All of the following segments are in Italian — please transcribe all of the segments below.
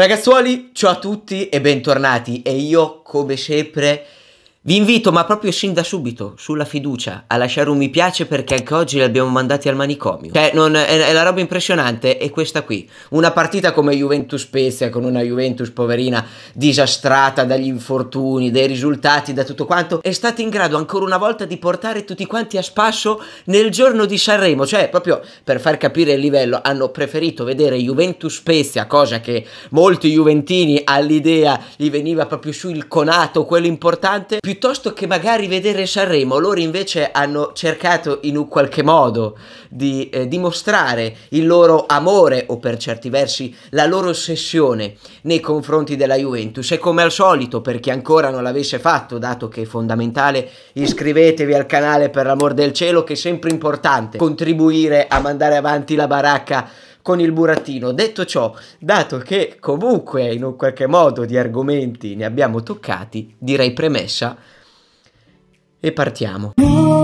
Ragazzuoli, ciao a tutti e bentornati e io come sempre vi invito, ma proprio sin da subito, sulla fiducia, a lasciare un mi piace perché anche oggi li abbiamo mandati al manicomio. Cioè, non, è, è, la roba impressionante è questa qui. Una partita come Juventus-Spezia, con una Juventus poverina disastrata dagli infortuni, dai risultati, da tutto quanto, è stata in grado ancora una volta di portare tutti quanti a spasso nel giorno di Sanremo. Cioè, proprio per far capire il livello, hanno preferito vedere Juventus-Spezia, cosa che molti juventini all'idea gli veniva proprio su il conato, quello importante, più piuttosto che magari vedere Sanremo, loro invece hanno cercato in un qualche modo di eh, dimostrare il loro amore o per certi versi la loro ossessione nei confronti della Juventus e come al solito per chi ancora non l'avesse fatto, dato che è fondamentale, iscrivetevi al canale per l'amor del cielo che è sempre importante contribuire a mandare avanti la baracca con il burattino. Detto ciò, dato che comunque in un qualche modo di argomenti ne abbiamo toccati, direi premessa e partiamo. No,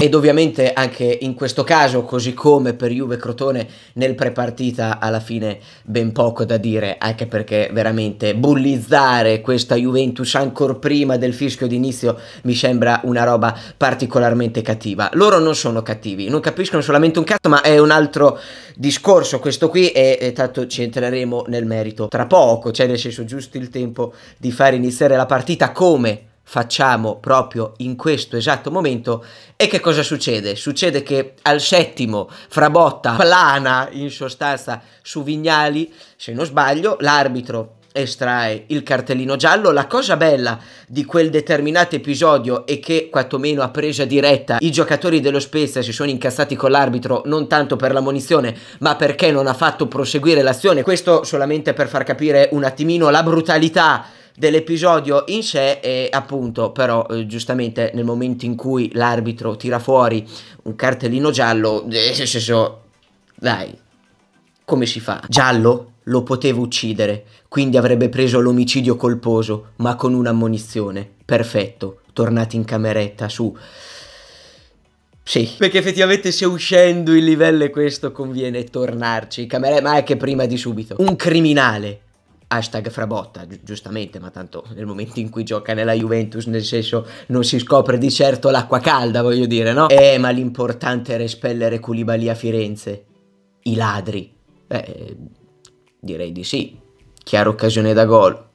ed ovviamente anche in questo caso, così come per Juve Crotone, nel prepartita alla fine ben poco da dire, anche perché veramente bullizzare questa Juventus ancora prima del fischio d'inizio mi sembra una roba particolarmente cattiva. Loro non sono cattivi, non capiscono solamente un cazzo, ma è un altro discorso questo qui e, e tanto ci entreremo nel merito tra poco, cioè nel senso giusto il tempo di far iniziare la partita come facciamo proprio in questo esatto momento e che cosa succede? Succede che al settimo Frabotta plana in sostanza su Vignali, se non sbaglio, l'arbitro estrae il cartellino giallo. La cosa bella di quel determinato episodio è che, quantomeno a presa diretta, i giocatori dello Spezia si sono incassati con l'arbitro non tanto per la munizione, ma perché non ha fatto proseguire l'azione. Questo solamente per far capire un attimino la brutalità dell'episodio in sé e appunto però eh, giustamente nel momento in cui l'arbitro tira fuori un cartellino giallo, eh, se, so, dai, come si fa? Giallo lo poteva uccidere, quindi avrebbe preso l'omicidio colposo, ma con un'ammonizione. Perfetto, tornati in cameretta, su. Sì. Perché effettivamente se uscendo il livello è questo conviene tornarci. Camere- ma è che prima di subito. Un criminale hashtag Frabotta, gi- giustamente, ma tanto nel momento in cui gioca nella Juventus, nel senso non si scopre di certo l'acqua calda, voglio dire, no? Eh, ma l'importante era espellere Culibali a Firenze. I ladri. Beh, direi di sì. Chiara occasione da gol.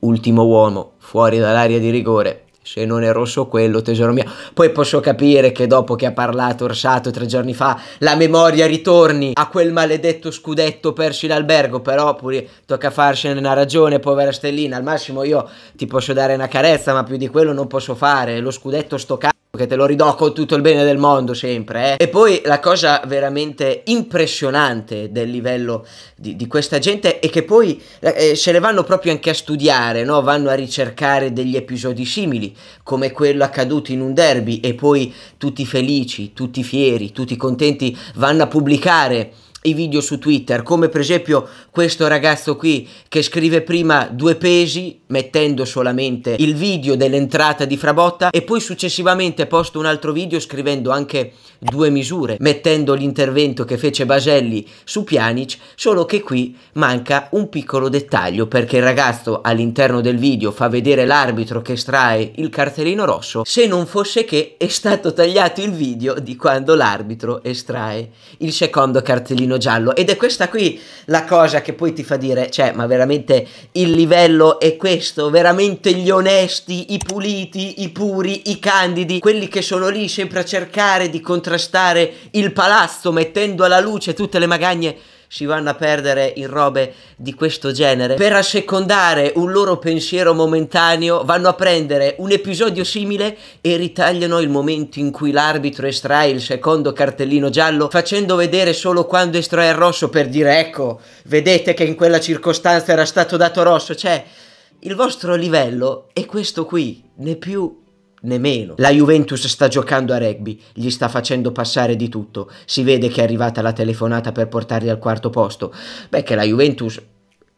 Ultimo uomo, fuori dall'area di rigore se non è rosso quello, tesoro mio. Poi posso capire che dopo che ha parlato Orsato tre giorni fa, la memoria ritorni a quel maledetto scudetto perso in albergo però pure tocca farsene una ragione, povera Stellina. Al massimo io ti posso dare una carezza, ma più di quello non posso fare. Lo scudetto sto cazzo perché te lo ridò con tutto il bene del mondo sempre. Eh? E poi la cosa veramente impressionante del livello di, di questa gente è che poi eh, eh se ne vanno proprio anche a studiare, no? vanno a ricercare degli episodi simili, come quello accaduto in un derby e poi tutti felici, tutti fieri, tutti contenti vanno a pubblicare i video su Twitter, come per esempio questo ragazzo qui che scrive prima due pesi mettendo solamente il video dell'entrata di Frabotta e poi successivamente posto un altro video scrivendo anche due misure, mettendo l'intervento che fece Baselli su Pjanic, solo che qui manca un piccolo dettaglio perché il ragazzo all'interno del video fa vedere l'arbitro che estrae il cartellino rosso, se non fosse che è stato tagliato il video di quando l'arbitro estrae il secondo cartellino giallo ed è questa qui la cosa che poi ti fa dire, cioè, ma veramente il livello è questo, veramente gli onesti, i puliti, i puri, i candidi, quelli che sono lì sempre a cercare di contrastare il palazzo mettendo alla luce tutte le magagne si vanno a perdere in robe di questo genere, per assecondare un loro pensiero momentaneo vanno a prendere un episodio simile e ritagliano il momento in cui l'arbitro estrae il secondo cartellino giallo facendo vedere solo quando estrae il rosso per dire ecco, vedete che in quella circostanza era stato dato rosso, cioè il vostro livello è questo qui, né più nemmeno. La Juventus sta giocando a rugby, gli sta facendo passare di tutto. Si vede che è arrivata la telefonata per portarli al quarto posto. Beh, che la Juventus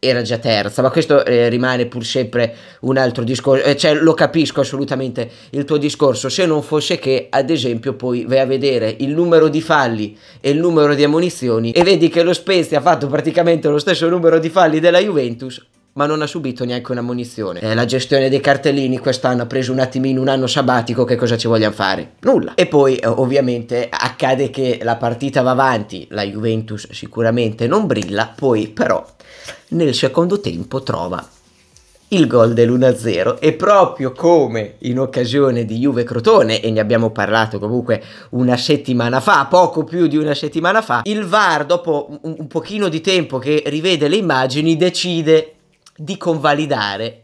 era già terza, ma questo eh, rimane pur sempre un altro discorso, eh, cioè, lo capisco assolutamente il tuo discorso, se non fosse che ad esempio poi vai a vedere il numero di falli e il numero di ammunizioni e vedi che lo Spezia ha fatto praticamente lo stesso numero di falli della Juventus, ma non ha subito neanche una munizione. Eh, la gestione dei cartellini quest'anno ha preso un attimino un anno sabbatico, che cosa ci vogliamo fare? Nulla. E poi eh, ovviamente accade che la partita va avanti, la Juventus sicuramente non brilla, poi però nel secondo tempo trova il gol dell'1-0 e proprio come in occasione di Juve Crotone e ne abbiamo parlato comunque una settimana fa, poco più di una settimana fa, il VAR dopo un pochino di tempo che rivede le immagini decide di convalidare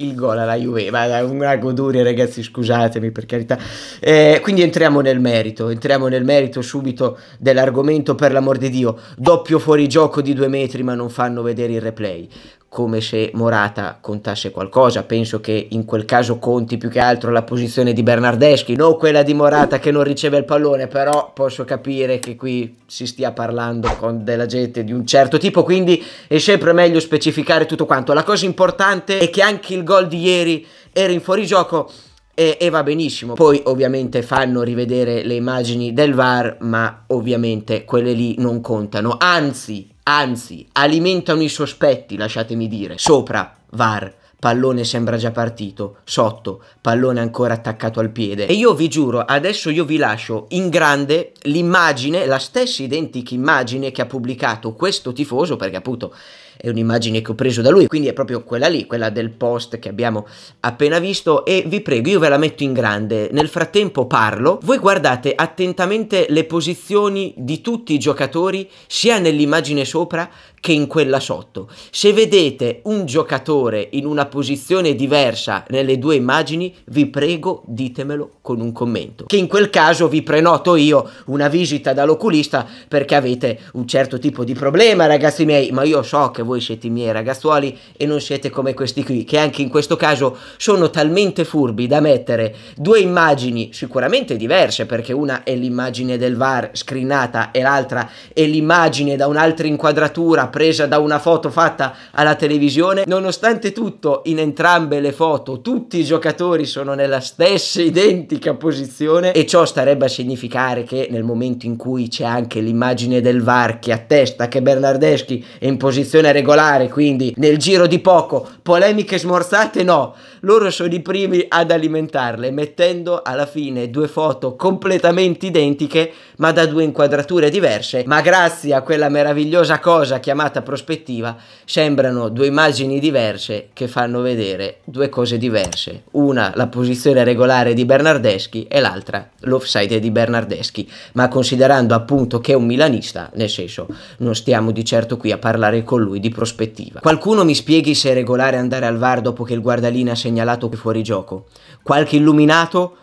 il gol alla Juve, ma è una goduria ragazzi scusatemi per carità eh, quindi entriamo nel merito entriamo nel merito subito dell'argomento per l'amor di Dio doppio fuorigioco di due metri ma non fanno vedere il replay come se Morata contasse qualcosa. Penso che in quel caso conti più che altro la posizione di Bernardeschi, non quella di Morata che non riceve il pallone, però posso capire che qui si stia parlando con della gente di un certo tipo, quindi è sempre meglio specificare tutto quanto. La cosa importante è che anche il gol di ieri era in fuorigioco e, e, va benissimo. Poi ovviamente fanno rivedere le immagini del VAR, ma ovviamente quelle lì non contano. Anzi, anzi, alimentano i sospetti, lasciatemi dire. Sopra VAR. Pallone sembra già partito, sotto, pallone ancora attaccato al piede. E io vi giuro, adesso io vi lascio in grande l'immagine, la stessa identica immagine che ha pubblicato questo tifoso, perché appunto è un'immagine che ho preso da lui, quindi è proprio quella lì, quella del post che abbiamo appena visto e vi prego io ve la metto in grande, nel frattempo parlo, voi guardate attentamente le posizioni di tutti i giocatori sia nell'immagine sopra che in quella sotto. Se vedete un giocatore in una posizione diversa nelle due immagini, vi prego ditemelo con un commento. Che in quel caso vi prenoto io una visita dall'oculista perché avete un certo tipo di problema, ragazzi miei, ma io so che voi siete i miei ragazzuoli e non siete come questi qui, che anche in questo caso sono talmente furbi da mettere due immagini sicuramente diverse, perché una è l'immagine del VAR screenata e l'altra è l'immagine da un'altra inquadratura presa da una foto fatta alla televisione. Nonostante tutto, in entrambe le foto tutti i giocatori sono nella stessa identica posizione e ciò starebbe a significare che nel momento in cui c'è anche l'immagine del VAR che attesta che Bernardeschi è in posizione regolare, quindi nel giro di poco polemiche smorzate, no, loro sono i primi ad alimentarle, mettendo alla fine due foto completamente identiche, ma da due inquadrature diverse, ma grazie a quella meravigliosa cosa chiamata prospettiva, sembrano due immagini diverse che fanno vedere due cose diverse, una la posizione regolare di Bernardeschi e l'altra l'offside di Bernardeschi, ma considerando appunto che è un milanista, nel senso non stiamo di certo qui a parlare con lui di di prospettiva. Qualcuno mi spieghi se è regolare andare al VAR dopo che il guardalina ha segnalato che fuori gioco. Qualche illuminato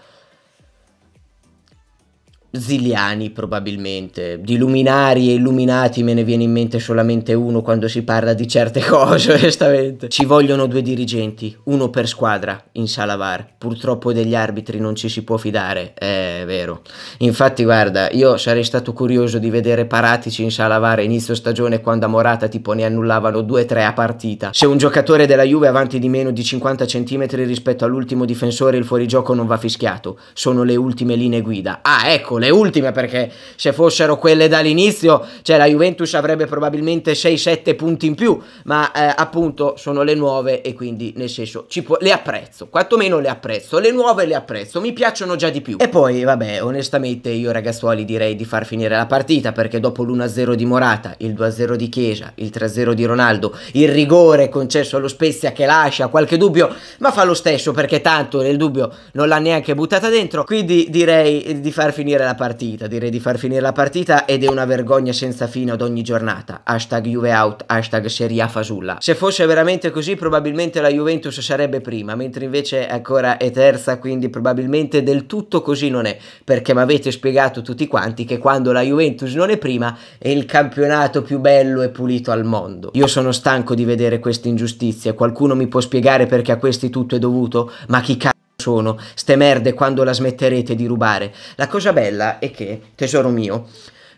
ziliani probabilmente, di luminari e illuminati me ne viene in mente solamente uno quando si parla di certe cose, onestamente. Ci vogliono due dirigenti, uno per squadra in sala VAR. Purtroppo degli arbitri non ci si può fidare, è vero. Infatti guarda, io sarei stato curioso di vedere Paratici in sala VAR inizio stagione quando a Morata tipo ne annullavano 2-3 a partita. Se un giocatore della Juve avanti di meno di 50 cm rispetto all'ultimo difensore il fuorigioco non va fischiato, sono le ultime linee guida. Ah, ecco, le ultime perché se fossero quelle dall'inizio, cioè la Juventus avrebbe probabilmente 6-7 punti in più, ma eh, appunto sono le nuove e quindi nel senso le apprezzo, quantomeno le apprezzo, le nuove le apprezzo, mi piacciono già di più. E poi vabbè, onestamente io ragazzuoli direi di far finire la partita perché dopo l'1-0 di Morata, il 2-0 di Chiesa, il 3-0 di Ronaldo, il rigore concesso allo Spezia che lascia qualche dubbio, ma fa lo stesso perché tanto nel dubbio non l'ha neanche buttata dentro, quindi direi di far finire la partita partita, direi di far finire la partita ed è una vergogna senza fine ad ogni giornata. Hashtag Juve out, hashtag Serie A fasulla. Se fosse veramente così probabilmente la Juventus sarebbe prima, mentre invece ancora è terza, quindi probabilmente del tutto così non è, perché mi avete spiegato tutti quanti che quando la Juventus non è prima è il campionato più bello e pulito al mondo. Io sono stanco di vedere queste ingiustizie, qualcuno mi può spiegare perché a questi tutto è dovuto? Ma chi cazzo? sono ste merde quando la smetterete di rubare. La cosa bella è che, tesoro mio,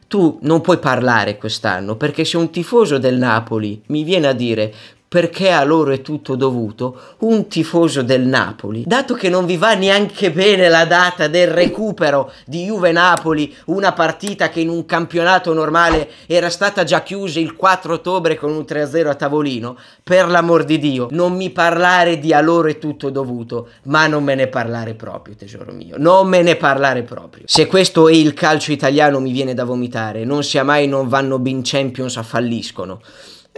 tu non puoi parlare quest'anno perché se un tifoso del Napoli mi viene a dire perché a loro è tutto dovuto, un tifoso del Napoli, dato che non vi va neanche bene la data del recupero di Juve-Napoli, una partita che in un campionato normale era stata già chiusa il 4 ottobre con un 3-0 a tavolino, per l'amor di Dio, non mi parlare di a loro è tutto dovuto, ma non me ne parlare proprio, tesoro mio, non me ne parlare proprio. Se questo è il calcio italiano mi viene da vomitare, non sia mai non vanno bin champions a falliscono.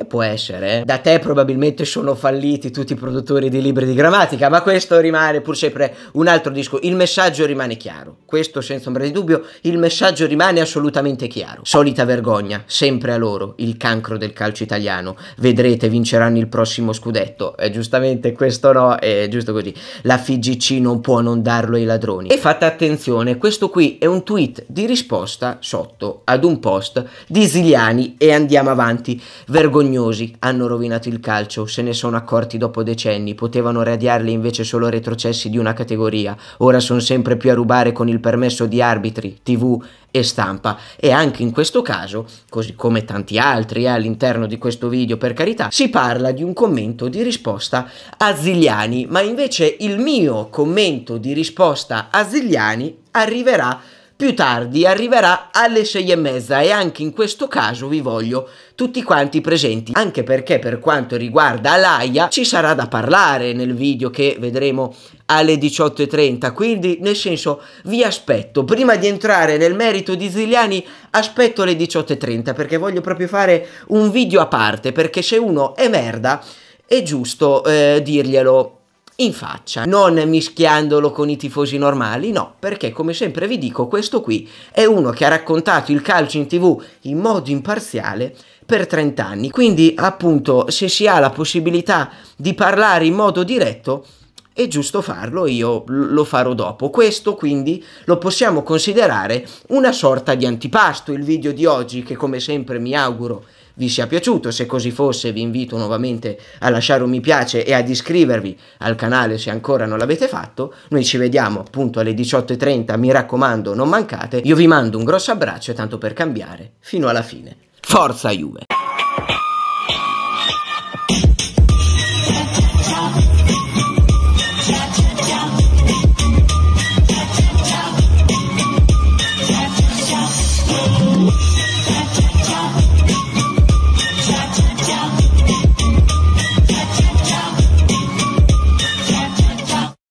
Eh, può essere. Eh. Da te probabilmente sono falliti tutti i produttori di libri di grammatica, ma questo rimane pur sempre un altro disco. Il messaggio rimane chiaro. Questo senza ombra di dubbio, il messaggio rimane assolutamente chiaro. Solita vergogna, sempre a loro, il cancro del calcio italiano. Vedrete, vinceranno il prossimo scudetto. E eh, giustamente questo no, è giusto così. La FIGC non può non darlo ai ladroni. E fate attenzione, questo qui è un tweet di risposta sotto ad un post di Ziliani e andiamo avanti. Vergogna Vergognosi, hanno rovinato il calcio, se ne sono accorti dopo decenni, potevano radiarli invece solo retrocessi di una categoria, ora sono sempre più a rubare con il permesso di arbitri, tv e stampa. E anche in questo caso, così come tanti altri eh, all'interno di questo video per carità, si parla di un commento di risposta a Zigliani, ma invece il mio commento di risposta a Zigliani arriverà più tardi arriverà alle sei e mezza e anche in questo caso vi voglio tutti quanti presenti anche perché per quanto riguarda l'AIA ci sarà da parlare nel video che vedremo alle 18.30 quindi nel senso vi aspetto prima di entrare nel merito di Ziliani aspetto le 18.30 perché voglio proprio fare un video a parte perché se uno è merda è giusto eh, dirglielo in faccia, non mischiandolo con i tifosi normali, no, perché come sempre vi dico, questo qui è uno che ha raccontato il calcio in tv in modo imparziale per 30 anni, quindi appunto se si ha la possibilità di parlare in modo diretto, è giusto farlo, io lo farò dopo. Questo quindi lo possiamo considerare una sorta di antipasto, il video di oggi che come sempre mi auguro vi sia piaciuto. Se così fosse vi invito nuovamente a lasciare un mi piace e ad iscrivervi al canale se ancora non l'avete fatto. Noi ci vediamo appunto alle 18.30, mi raccomando non mancate. Io vi mando un grosso abbraccio e tanto per cambiare fino alla fine. Forza Juve!